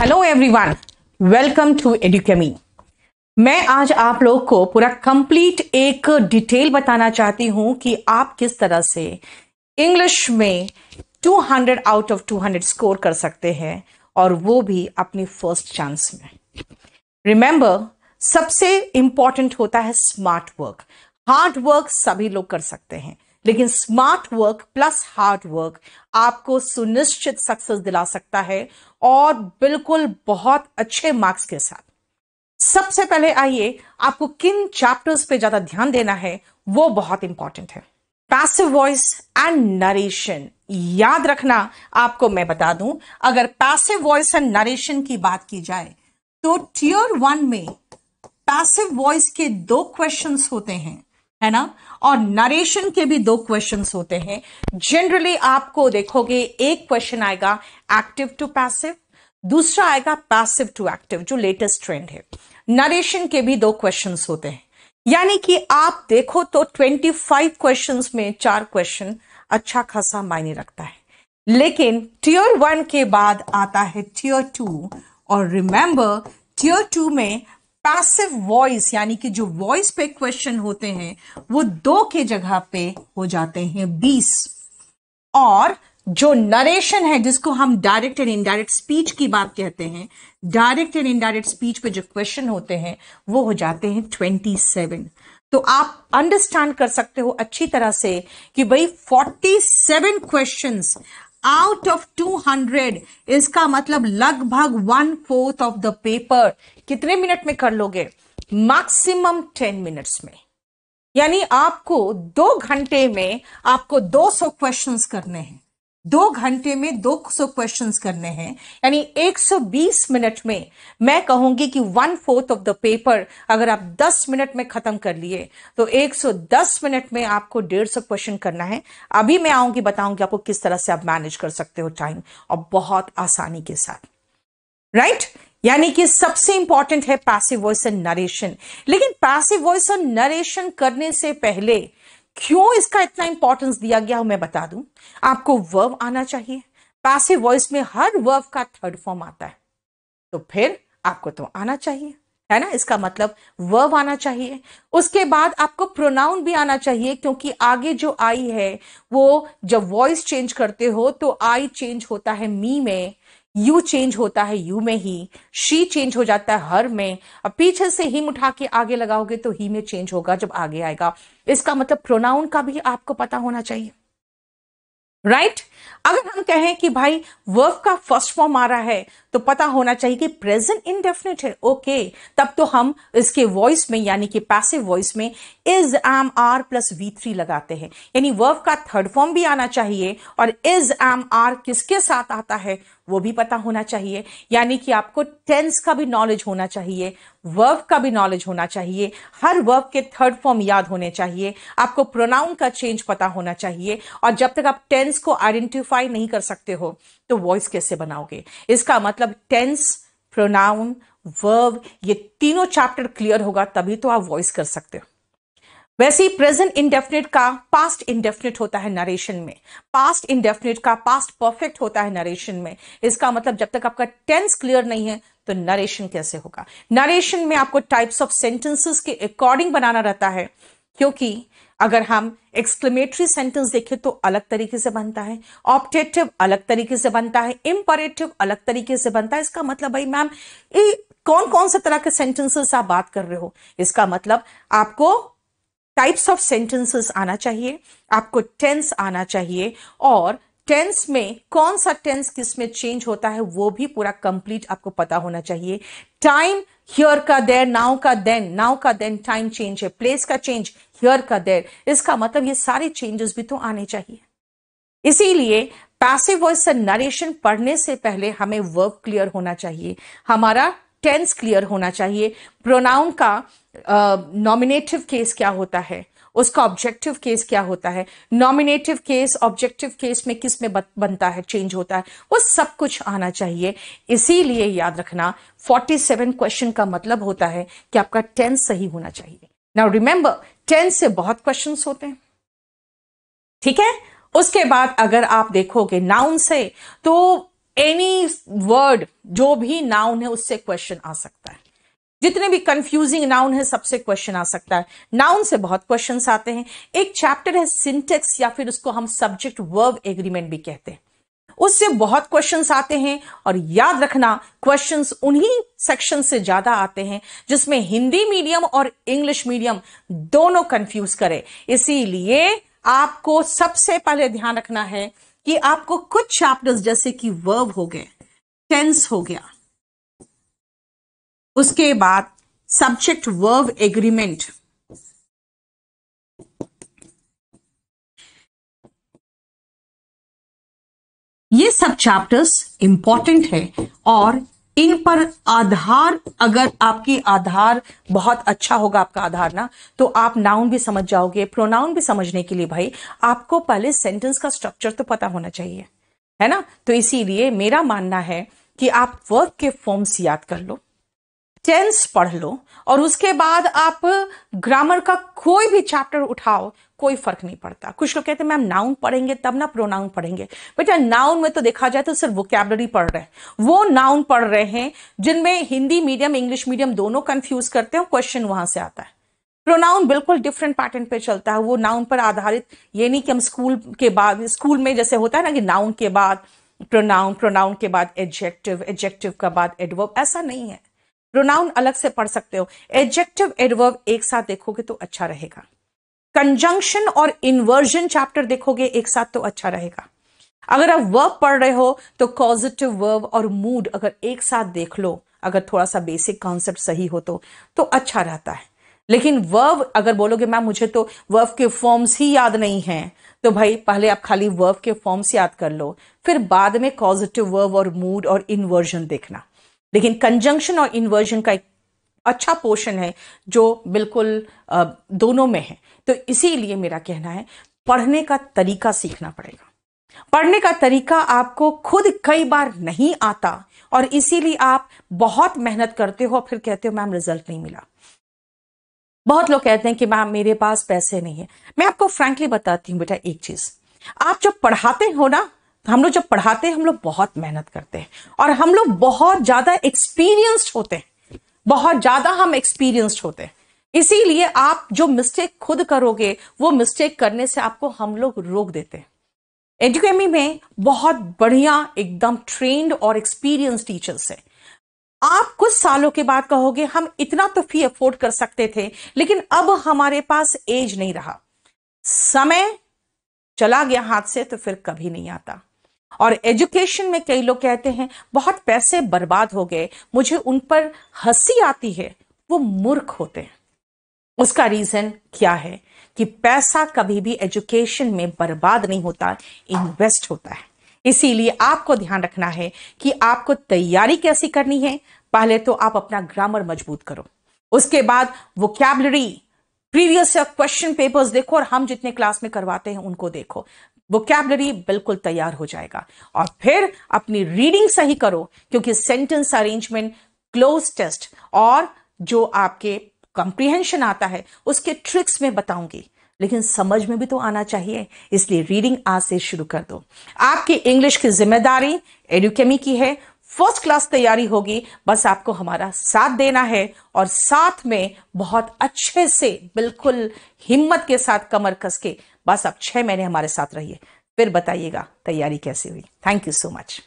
Hello everyone welcome to Edukemy मैं आज आप लोग को पूरा कंप्लीट एक डिटेल बताना चाहती हूं कि आप किस तरह से इंग्लिश में 200 आउट ऑफ 200 स्कोर कर सकते हैं और वो भी अपनी फर्स्ट चांस में रिमेंबर सबसे इंपॉर्टेंट होता है स्मार्ट वर्क हार्ड वर्क सभी लोग कर सकते हैं लेकिन smart work plus hard work आपको सुनिश्चित सक्सेस दिला सकता है और बिल्कुल बहुत अच्छे मार्क्स के साथ सबसे पहले आइए आपको किन चैप्टर्स पे ज्यादा ध्यान देना है वो बहुत इंपॉर्टेंट है पैसिव वॉइस एंड नरेशन याद रखना आपको मैं बता दूं अगर पैसिव वॉइस एंड नरेशन की बात की जाए तो टीयर वन में पैसिव वॉइस के दो क्वेश्चंस होते हैं है ना और नरेशन के भी दो क्वेश्चंस होते हैं जनरली आपको देखोगे एक क्वेश्चन आएगा एक्टिव टू पैसिव दूसरा आएगा पैसिव टू एक्टिव जो लेटेस्ट ट्रेंड है नरेशन के भी दो क्वेश्चंस होते हैं यानी कि आप देखो तो 25 क्वेश्चंस में चार क्वेश्चन अच्छा खासा मायने रखता है लेकिन टीयर वन के बाद आता है टीयर टू और रिमेंबर टीयर टू में पैसिव वॉइस यानी कि जो वॉइस पे क्वेश्चन होते हैं वो दो के जगह पे हो जाते हैं बीस और जो नरेशन है जिसको हम डायरेक्ट एंड इनडायरेक्ट स्पीच की बात कहते हैं डायरेक्ट एंड इनडायरेक्ट स्पीच पे जो क्वेश्चन होते हैं वो हो जाते हैं ट्वेंटी सेवन तो आप अंडरस्टैंड कर सकते हो अच्छी तरह से कि भाई forty seven question out of two hundred इसका मतलब लगभग one fourth of the paper कितने मिनट में कर लोगे मैक्सिमम टेन मिनट्स में यानी आपको दो घंटे में आपको दो सौ क्वेश्चन करने हैं दो घंटे में दो सौ क्वेश्चन करने हैं यानी 120 मिनट में मैं कहूंगी कि one fourth of the paper अगर आप 10 मिनट में खत्म कर लिए तो 110 मिनट में आपको डेढ़ सौ क्वेश्चन करना है अभी मैं आऊंगी बताऊंगी आपको किस तरह से आप मैनेज कर सकते हो टाइम और बहुत आसानी के साथ राइट right? यानी कि सबसे इंपॉर्टेंट है पैसिव वॉइस एंड नरेशन लेकिन पैसिव वॉइस और नरेशन करने से पहले क्यों इसका इतना इंपॉर्टेंस दिया गया मैं बता दूं आपको वर्व आना चाहिए पैसिव वॉइस में हर वर्व का थर्ड फॉर्म आता है तो फिर आपको तो आना चाहिए है ना इसका मतलब वर्व आना चाहिए उसके बाद आपको प्रोनाउन भी आना चाहिए क्योंकि आगे जो आई है वो जब वॉइस चेंज करते हो तो आई चेंज होता है मी में यू चेंज होता है यू में ही शी चेंज हो जाता है हर में अब पीछे से हिम उठा के आगे लगाओगे तो ही में चेंज होगा जब आगे आएगा इसका मतलब प्रोनाउन का भी आपको पता होना चाहिए राइट right? अगर हम कहें कि भाई वर्क का फर्स्ट फॉर्म आ रहा है तो पता होना चाहिए कि प्रेजेंट इनडेफिनेट है ओके okay, तब तो हम इसके वॉइस में यानी कि पैसिव वॉइस में is am are plus V three लगाते हैं यानी वर्क का थर्ड फॉर्म भी आना चाहिए और इज एम आर किसके साथ आता है वो भी पता होना चाहिए यानी कि आपको टेंस का भी नॉलेज होना चाहिए वर्ब का भी नॉलेज होना चाहिए हर वर्ब के थर्ड फॉर्म याद होने चाहिए आपको प्रोनाउन का चेंज पता होना चाहिए और जब तक आप टेंस को आइडेंटिफाई नहीं कर सकते हो तो वॉइस कैसे बनाओगे इसका मतलब टेंस प्रोनाउन वर्ब ये तीनों चैप्टर क्लियर होगा तभी तो आप वॉइस कर सकते हो वैसे ही प्रेजेंट इंडेफिनेट का पास्ट इंडेफिनेट होता है नरेशन में पास्ट इंडेफिनेट का पास्ट परफेक्ट होता है नरेशन में इसका मतलब जब तक आपका टेंस क्लियर नहीं है तो नरेशन कैसे होगा नरेशन में आपको टाइप्स ऑफ सेंटेंसेस के अकॉर्डिंग बनाना रहता है क्योंकि अगर हम एक्सक्लेमेटरी सेंटेंस देखें तो अलग तरीके से बनता है ऑप्टेटिव अलग तरीके से बनता है इम्परेटिव अलग तरीके से बनता है इसका मतलब भाई मैम ये कौन कौन से तरह के सेंटेंसेस आप बात कर रहे हो इसका मतलब आपको टाइप्स ऑफ सेंटेंसेस आना चाहिए आपको टेंस आना चाहिए और टेंस में कौन सा टेंस किस में चेंज होता है वो भी पूरा कंप्लीट आपको पता होना चाहिए टाइम हियर का देर नाउ का देन नाउ का देन टाइम चेंज है प्लेस का चेंज हियर का देर इसका मतलब ये सारे चेंजेस भी तो आने चाहिए इसीलिए पैसिव वॉइस नरेशन पढ़ने से पहले हमें वर्ब क्लियर होना चाहिए हमारा टेंस क्लियर होना चाहिए प्रोनाउन का नॉमिनेटिव uh, केस क्या होता है उसका ऑब्जेक्टिव केस क्या होता है नॉमिनेटिव केस ऑब्जेक्टिव केस में किस में बनता है चेंज होता है वो सब कुछ आना चाहिए इसीलिए याद रखना 47 क्वेश्चन का मतलब होता है कि आपका टेंस सही होना चाहिए नाउ रिमेंबर टेंस से बहुत क्वेश्चन होते हैं ठीक है उसके बाद अगर आप देखोगे नाउन से तो एनी वर्ड जो भी नाउन है उससे क्वेश्चन आ सकता है जितने भी कंफ्यूजिंग नाउन है सबसे क्वेश्चन आ सकता है नाउन से बहुत क्वेश्चन आते हैं एक चैप्टर है सिंटेक्स या फिर उसको हम सब्जेक्ट वर्ब एग्रीमेंट भी कहते हैं उससे बहुत क्वेश्चन आते हैं और याद रखना क्वेश्चन उन्हीं सेक्शन से ज्यादा आते हैं जिसमें हिंदी मीडियम और इंग्लिश मीडियम दोनों कंफ्यूज करें इसीलिए आपको सबसे पहले ध्यान रखना है कि आपको कुछ चैप्टर्स जैसे कि वर्ब हो गए टेंस हो गया उसके बाद सब्जेक्ट वर्ब एग्रीमेंट ये सब चैप्टर्स इंपॉर्टेंट है और इन पर आधार अगर आपकी आधार बहुत अच्छा होगा आपका आधार ना तो आप नाउन भी समझ जाओगे प्रोनाउन भी समझने के लिए भाई आपको पहले सेंटेंस का स्ट्रक्चर तो पता होना चाहिए है ना तो इसीलिए मेरा मानना है कि आप वर्क के फॉर्म्स याद कर लो टेंस पढ़ लो और उसके बाद आप ग्रामर का कोई भी चैप्टर उठाओ कोई फर्क नहीं पड़ता कुछ लोग कहते हैं मैम नाउन पढ़ेंगे तब ना प्रोनाउन पढ़ेंगे बेटा नाउन में तो देखा जाए तो सिर्फ वोकैबलरी पढ़ रहे हैं वो नाउन पढ़ रहे हैं जिनमें हिंदी मीडियम इंग्लिश मीडियम दोनों कंफ्यूज करते हैं क्वेश्चन वहां से आता है प्रोनाउन बिल्कुल डिफरेंट पैटर्न पे चलता है वो नाउन पर आधारित ये नहीं कि हम स्कूल के बाद स्कूल में जैसे होता है ना कि नाउन के बाद प्रोनाउन प्रोनाउन के बाद एडजेक्टिव एडजेक्टिव के बाद एडवर्ब ऐसा नहीं है प्रोनाउन अलग से पढ़ सकते हो एडजेक्टिव एडवर्ब एक साथ देखोगे तो अच्छा रहेगा कंजंक्शन और इन्वर्जन चैप्टर देखोगे एक साथ तो अच्छा रहेगा अगर आप वर्ब पढ़ रहे हो तो कॉजिटिव वर्ब और मूड अगर एक साथ देख लो अगर थोड़ा सा बेसिक कॉन्सेप्ट सही हो तो, तो अच्छा रहता है लेकिन वर्ब अगर बोलोगे मैम मुझे तो वर्ब के फॉर्म्स ही याद नहीं है तो भाई पहले आप खाली वर्ब के फॉर्म्स याद कर लो फिर बाद में कॉजिटिव वर्ब और मूड और इन्वर्जन देखना लेकिन कंजंक्शन और इन्वर्जन का एक अच्छा पोर्शन है जो बिल्कुल दोनों में है तो इसीलिए मेरा कहना है पढ़ने का तरीका सीखना पड़ेगा पढ़ने का तरीका आपको खुद कई बार नहीं आता और इसीलिए आप बहुत मेहनत करते हो फिर कहते हो मैम रिजल्ट नहीं मिला बहुत लोग कहते हैं कि मैम मेरे पास पैसे नहीं है मैं आपको फ्रेंकली बताती हूँ बेटा एक चीज आप जब पढ़ाते हो ना हम लोग जब पढ़ाते हैं हम लोग बहुत मेहनत करते हैं और हम लोग बहुत ज्यादा एक्सपीरियंस्ड होते हैं बहुत ज्यादा हम एक्सपीरियंस्ड होते हैं इसीलिए आप जो मिस्टेक खुद करोगे वो मिस्टेक करने से आपको हम लोग रोक देते हैं एजुकेमी में बहुत बढ़िया एकदम ट्रेन्ड और एक्सपीरियंस टीचर्स हैं आप कुछ सालों के बाद कहोगे हम इतना तो फी अफोर्ड कर सकते थे लेकिन अब हमारे पास एज नहीं रहा समय चला गया हाथ से तो फिर कभी नहीं आता और एजुकेशन में कई लोग कहते हैं बहुत पैसे बर्बाद हो गए मुझे उन पर हंसी आती है वो मूर्ख होते हैं उसका रीजन क्या है कि पैसा कभी भी एजुकेशन में बर्बाद नहीं होता इन्वेस्ट होता है इसीलिए आपको ध्यान रखना है कि आपको तैयारी कैसी करनी है पहले तो आप अपना ग्रामर मजबूत करो उसके बाद कैबलरी प्रीवियस क्वेश्चन पेपर्स देखो और हम जितने क्लास में करवाते हैं उनको देखो वोकैबलरी बिल्कुल तैयार हो जाएगा और फिर अपनी रीडिंग सही करो क्योंकि सेंटेंस अरेंजमेंट क्लोज टेस्ट और जो आपके कंप्रीहेंशन आता है उसके ट्रिक्स में बताऊंगी लेकिन समझ में भी तो आना चाहिए इसलिए रीडिंग आज से शुरू कर दो आपकी इंग्लिश की जिम्मेदारी एडुकेमी की है फर्स्ट क्लास तैयारी होगी बस आपको हमारा साथ देना है और साथ में बहुत अच्छे से बिल्कुल हिम्मत के साथ कमर कस के बस अब छह महीने हमारे साथ रहिए फिर बताइएगा तैयारी कैसी हुई थैंक यू सो मच